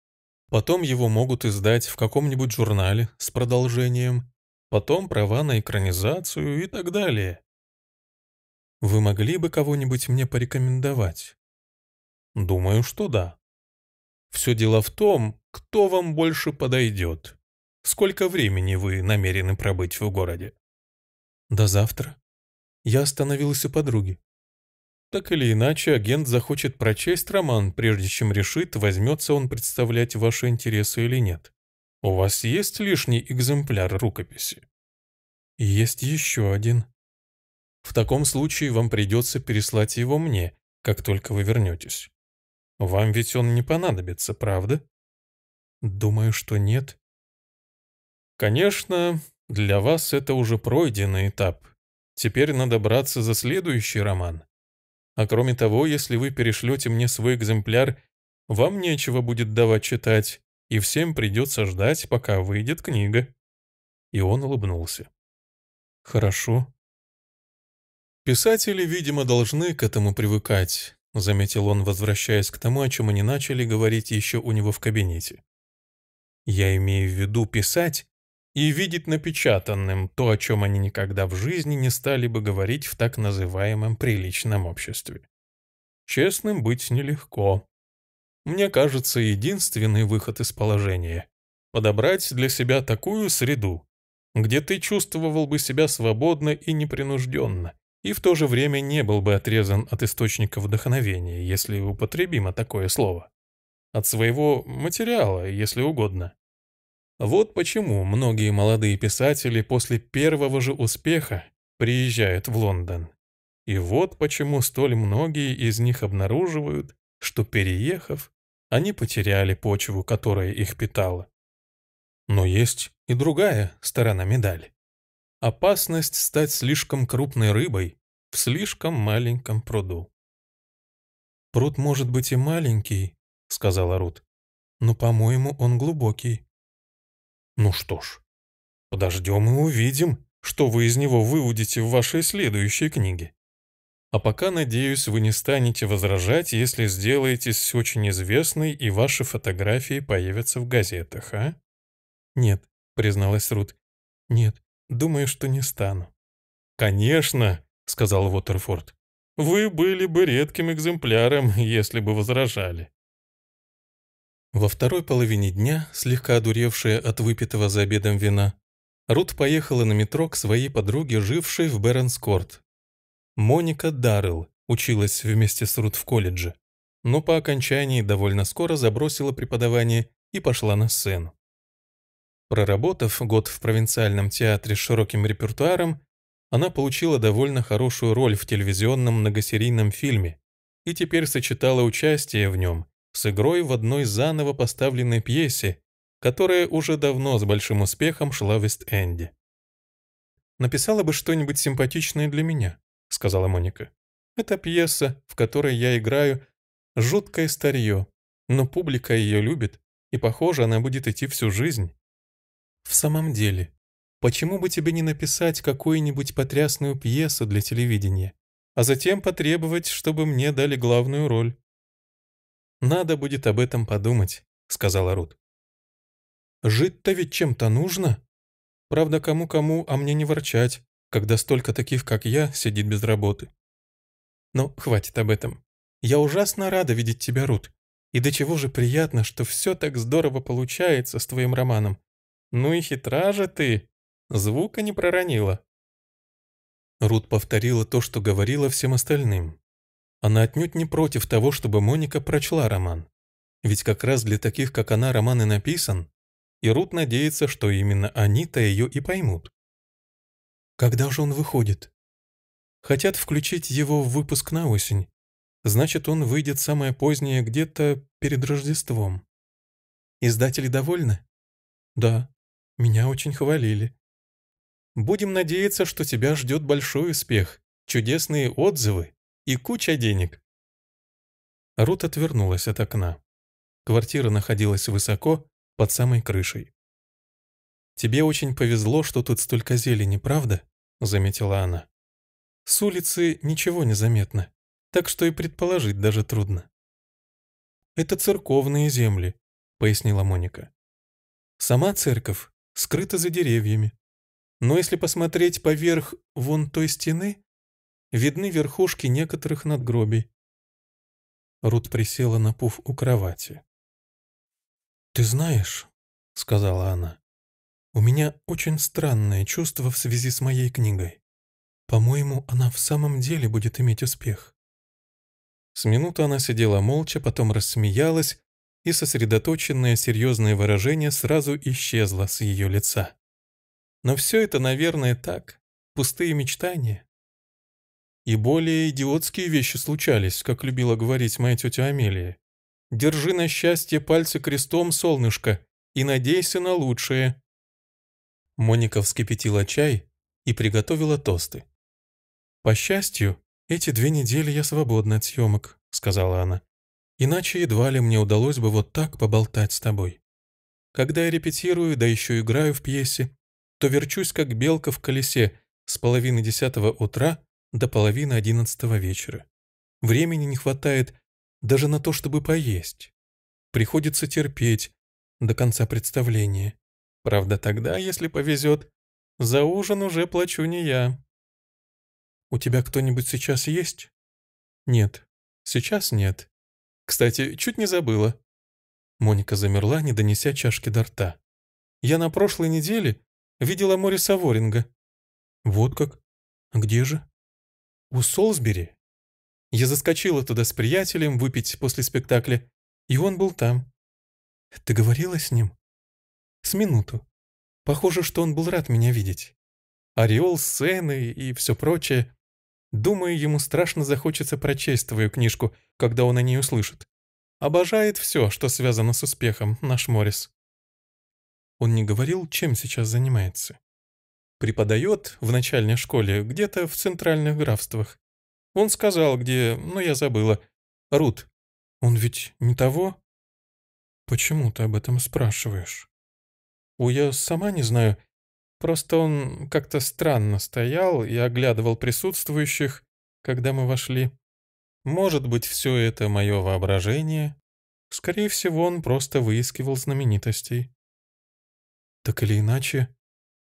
Потом его могут издать в каком-нибудь журнале с продолжением, потом права на экранизацию и так далее. Вы могли бы кого-нибудь мне порекомендовать? Думаю, что да. Все дело в том, кто вам больше подойдет. Сколько времени вы намерены пробыть в городе? До завтра. Я остановился подруги. Так или иначе, агент захочет прочесть роман, прежде чем решит, возьмется он представлять ваши интересы или нет. У вас есть лишний экземпляр рукописи? Есть еще один, в таком случае вам придется переслать его мне, как только вы вернетесь. Вам ведь он не понадобится, правда? Думаю, что нет. Конечно, для вас это уже пройденный этап. Теперь надо браться за следующий роман. А кроме того, если вы перешлете мне свой экземпляр, вам нечего будет давать читать, и всем придется ждать, пока выйдет книга. И он улыбнулся. Хорошо, «Писатели, видимо, должны к этому привыкать», — заметил он, возвращаясь к тому, о чем они начали говорить еще у него в кабинете. «Я имею в виду писать и видеть напечатанным то, о чем они никогда в жизни не стали бы говорить в так называемом приличном обществе. Честным быть нелегко. Мне кажется, единственный выход из положения — подобрать для себя такую среду, где ты чувствовал бы себя свободно и непринужденно, и в то же время не был бы отрезан от источника вдохновения, если употребимо такое слово. От своего материала, если угодно. Вот почему многие молодые писатели после первого же успеха приезжают в Лондон. И вот почему столь многие из них обнаруживают, что переехав, они потеряли почву, которая их питала. Но есть и другая сторона медали. Опасность стать слишком крупной рыбой в слишком маленьком пруду. «Пруд может быть и маленький», — сказала Рут, — «но, по-моему, он глубокий». «Ну что ж, подождем и увидим, что вы из него выудите в вашей следующей книге. А пока, надеюсь, вы не станете возражать, если сделаетесь очень известной и ваши фотографии появятся в газетах, а?» «Нет», — призналась Рут, — «нет». Думаю, что не стану». «Конечно», — сказал Уотерфорд. «Вы были бы редким экземпляром, если бы возражали». Во второй половине дня, слегка одуревшая от выпитого за обедом вина, Рут поехала на метро к своей подруге, жившей в Бернскорт. Моника Даррелл училась вместе с Рут в колледже, но по окончании довольно скоро забросила преподавание и пошла на сцену. Проработав год в провинциальном театре с широким репертуаром, она получила довольно хорошую роль в телевизионном многосерийном фильме и теперь сочетала участие в нем с игрой в одной заново поставленной пьесе, которая уже давно с большим успехом шла в Вест-Энде. «Написала бы что-нибудь симпатичное для меня», — сказала Моника. «Это пьеса, в которой я играю, жуткое старье, но публика ее любит, и, похоже, она будет идти всю жизнь. В самом деле, почему бы тебе не написать какую-нибудь потрясную пьесу для телевидения, а затем потребовать, чтобы мне дали главную роль? Надо будет об этом подумать, сказала Рут. Жить-то ведь чем-то нужно. Правда, кому-кому, а мне не ворчать, когда столько таких, как я, сидит без работы. Но ну, хватит об этом. Я ужасно рада видеть тебя, Рут. И до чего же приятно, что все так здорово получается с твоим романом. Ну и хитра же ты. Звука не проронила. Рут повторила то, что говорила всем остальным. Она отнюдь не против того, чтобы Моника прочла роман. Ведь как раз для таких, как она, роман и написан, и Рут надеется, что именно они-то ее и поймут. Когда же он выходит? Хотят включить его в выпуск на осень. Значит, он выйдет самое позднее где-то перед Рождеством. Издатели довольны? Да. Меня очень хвалили. Будем надеяться, что тебя ждет большой успех, чудесные отзывы и куча денег. Рут отвернулась от окна. Квартира находилась высоко, под самой крышей. «Тебе очень повезло, что тут столько зелени, правда?» — заметила она. «С улицы ничего не заметно, так что и предположить даже трудно». «Это церковные земли», — пояснила Моника. «Сама церковь скрыто за деревьями. Но если посмотреть поверх вон той стены, видны верхушки некоторых надгробий. Рут присела на пуф у кровати. «Ты знаешь», — сказала она, — «у меня очень странное чувство в связи с моей книгой. По-моему, она в самом деле будет иметь успех». С минуты она сидела молча, потом рассмеялась, и сосредоточенное серьезное выражение сразу исчезло с ее лица. Но все это, наверное, так, пустые мечтания. И более идиотские вещи случались, как любила говорить моя тетя Амелия. «Держи на счастье пальцы крестом, солнышко, и надейся на лучшее». Моника вскипятила чай и приготовила тосты. «По счастью, эти две недели я свободна от съемок», — сказала она. Иначе едва ли мне удалось бы вот так поболтать с тобой. Когда я репетирую, да еще играю в пьесе, то верчусь как белка в колесе с половины десятого утра до половины одиннадцатого вечера. Времени не хватает даже на то, чтобы поесть. Приходится терпеть до конца представления. Правда, тогда, если повезет, за ужин уже плачу не я. «У тебя кто-нибудь сейчас есть?» «Нет, сейчас нет», кстати, чуть не забыла». Моника замерла, не донеся чашки до рта. «Я на прошлой неделе видела море Саворинга». «Вот как? А где же?» «У Солсбери». Я заскочила туда с приятелем выпить после спектакля, и он был там. «Ты говорила с ним?» «С минуту. Похоже, что он был рад меня видеть. Ореол, сцены и все прочее. Думаю, ему страшно захочется прочесть твою книжку, когда он о ней услышит. Обожает все, что связано с успехом, наш Морис. Он не говорил, чем сейчас занимается. Преподает в начальной школе где-то в центральных графствах. Он сказал, где, но я забыла. Рут, он ведь не того? Почему ты об этом спрашиваешь? У, я сама не знаю. Просто он как-то странно стоял и оглядывал присутствующих, когда мы вошли. Может быть, все это мое воображение. Скорее всего, он просто выискивал знаменитостей. «Так или иначе,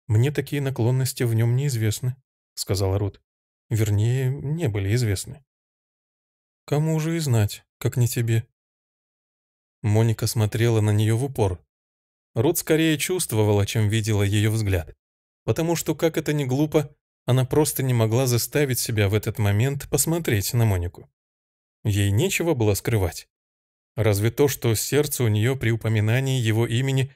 мне такие наклонности в нем неизвестны», — сказала Рут. «Вернее, не были известны». «Кому же и знать, как не тебе?» Моника смотрела на нее в упор. Рут скорее чувствовала, чем видела ее взгляд потому что, как это ни глупо, она просто не могла заставить себя в этот момент посмотреть на Монику. Ей нечего было скрывать. Разве то, что сердце у нее при упоминании его имени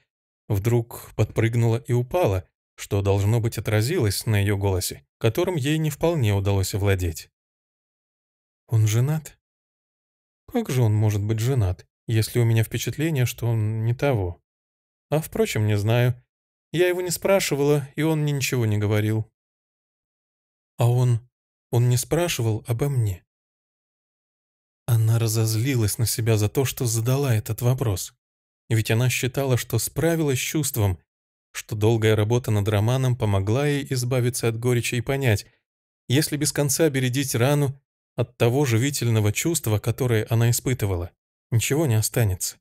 вдруг подпрыгнуло и упало, что, должно быть, отразилось на ее голосе, которым ей не вполне удалось овладеть. «Он женат?» «Как же он может быть женат, если у меня впечатление, что он не того?» «А, впрочем, не знаю. Я его не спрашивала, и он мне ничего не говорил. А он... он не спрашивал обо мне. Она разозлилась на себя за то, что задала этот вопрос. Ведь она считала, что справилась с чувством, что долгая работа над романом помогла ей избавиться от горечи и понять, если без конца бередить рану, от того живительного чувства, которое она испытывала, ничего не останется.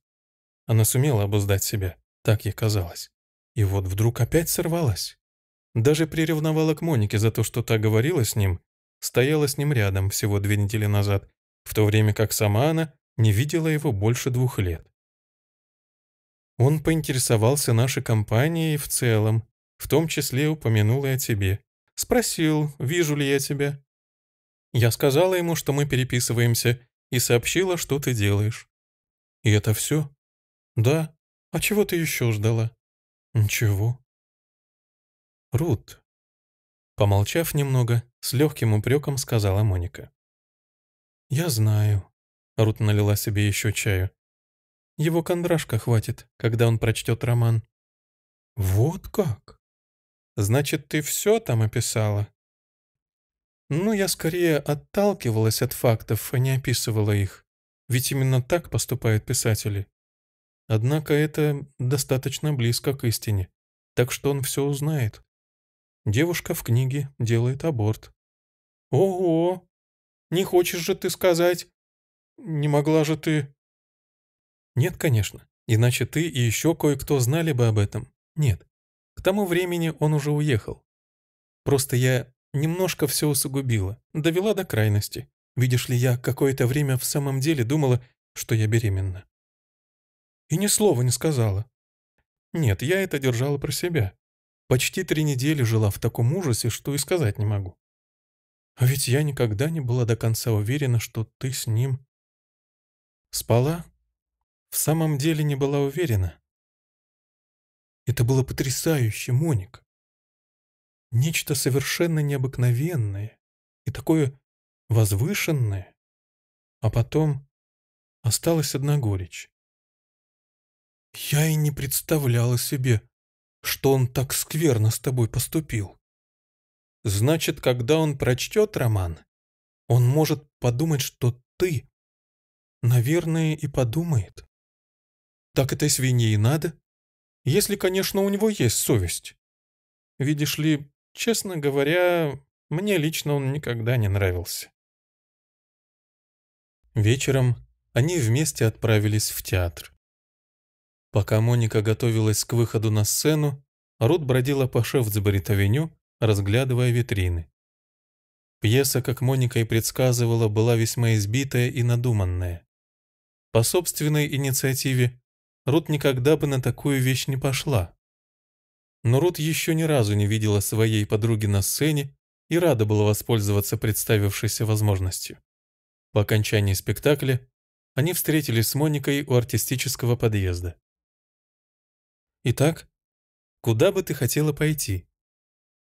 Она сумела обуздать себя, так ей казалось. И вот вдруг опять сорвалась. Даже приревновала к Монике за то, что та говорила с ним, стояла с ним рядом всего две недели назад, в то время как сама она не видела его больше двух лет. Он поинтересовался нашей компанией в целом, в том числе упомянул и о тебе. Спросил, вижу ли я тебя. Я сказала ему, что мы переписываемся, и сообщила, что ты делаешь. И это все? Да. А чего ты еще ждала? «Ничего». «Рут», — помолчав немного, с легким упреком сказала Моника. «Я знаю», — Рут налила себе еще чаю. «Его кондрашка хватит, когда он прочтет роман». «Вот как? Значит, ты все там описала?» «Ну, я скорее отталкивалась от фактов, а не описывала их. Ведь именно так поступают писатели. Однако это достаточно близко к истине, так что он все узнает. Девушка в книге делает аборт. «Ого! Не хочешь же ты сказать? Не могла же ты...» «Нет, конечно. Иначе ты и еще кое-кто знали бы об этом. Нет. К тому времени он уже уехал. Просто я немножко все усугубила, довела до крайности. Видишь ли, я какое-то время в самом деле думала, что я беременна и ни слова не сказала. Нет, я это держала про себя. Почти три недели жила в таком ужасе, что и сказать не могу. А ведь я никогда не была до конца уверена, что ты с ним... Спала? В самом деле не была уверена. Это было потрясающе, Моник. Нечто совершенно необыкновенное и такое возвышенное. А потом осталась одна горечь. Я и не представляла себе, что он так скверно с тобой поступил. Значит, когда он прочтет роман, он может подумать, что ты. Наверное, и подумает. Так этой свинье и надо. Если, конечно, у него есть совесть. Видишь ли, честно говоря, мне лично он никогда не нравился. Вечером они вместе отправились в театр. Пока Моника готовилась к выходу на сцену, Рут бродила по Шефтсберит-авеню, разглядывая витрины. Пьеса, как Моника и предсказывала, была весьма избитая и надуманная. По собственной инициативе Рут никогда бы на такую вещь не пошла. Но Рут еще ни разу не видела своей подруги на сцене и рада была воспользоваться представившейся возможностью. По окончании спектакля они встретились с Моникой у артистического подъезда. Итак, куда бы ты хотела пойти?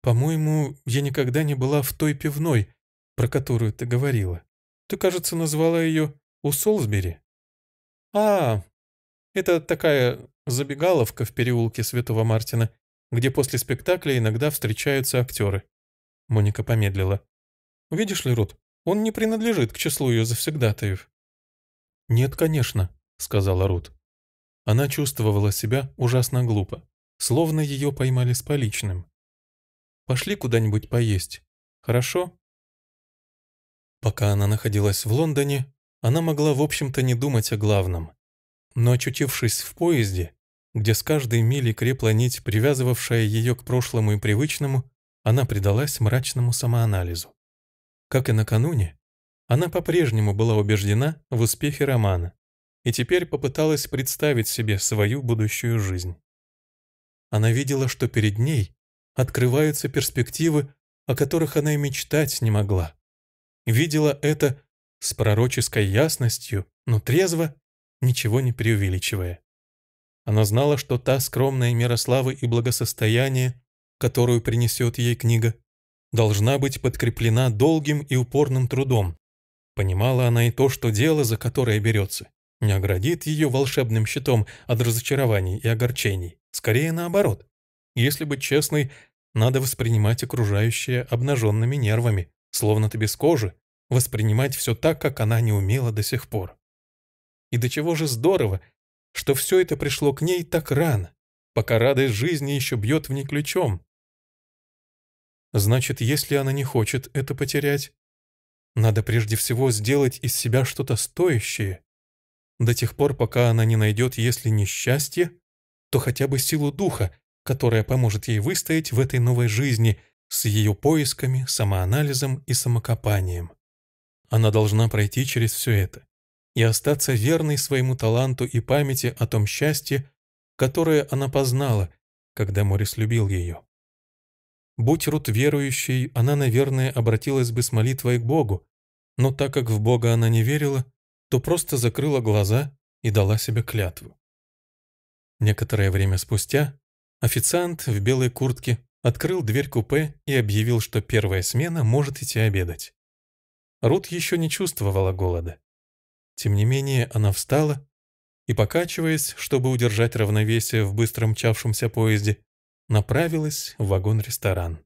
По-моему, я никогда не была в той пивной, про которую ты говорила. Ты, кажется, назвала ее у Солсбери. А, это такая забегаловка в переулке Святого Мартина, где после спектакля иногда встречаются актеры. Моника помедлила. Видишь ли, Рут, он не принадлежит к числу ее завсегдатаев. Нет, конечно, сказала Рут. Она чувствовала себя ужасно глупо, словно ее поймали с поличным. «Пошли куда-нибудь поесть, хорошо?» Пока она находилась в Лондоне, она могла, в общем-то, не думать о главном. Но очутившись в поезде, где с каждой мили крепла нить, привязывавшая ее к прошлому и привычному, она предалась мрачному самоанализу. Как и накануне, она по-прежнему была убеждена в успехе романа, и теперь попыталась представить себе свою будущую жизнь. Она видела, что перед ней открываются перспективы, о которых она и мечтать не могла. Видела это с пророческой ясностью, но трезво, ничего не преувеличивая. Она знала, что та скромная мера славы и благосостояние, которую принесет ей книга, должна быть подкреплена долгим и упорным трудом. Понимала она и то, что дело, за которое берется, не оградит ее волшебным щитом от разочарований и огорчений. Скорее наоборот. Если быть честной, надо воспринимать окружающее обнаженными нервами, словно ты без кожи, воспринимать все так, как она не умела до сих пор. И до чего же здорово, что все это пришло к ней так рано, пока радость жизни еще бьет в ней ключом. Значит, если она не хочет это потерять, надо прежде всего сделать из себя что-то стоящее, до тех пор, пока она не найдет, если не счастье, то хотя бы силу духа, которая поможет ей выстоять в этой новой жизни с ее поисками, самоанализом и самокопанием. Она должна пройти через все это и остаться верной своему таланту и памяти о том счастье, которое она познала, когда Морис любил ее. Будь Рут верующей, она, наверное, обратилась бы с молитвой к Богу, но так как в Бога она не верила, то просто закрыла глаза и дала себе клятву. Некоторое время спустя официант в белой куртке открыл дверь купе и объявил, что первая смена может идти обедать. Рут еще не чувствовала голода. Тем не менее, она встала и, покачиваясь, чтобы удержать равновесие в быстро мчавшемся поезде, направилась в вагон-ресторан.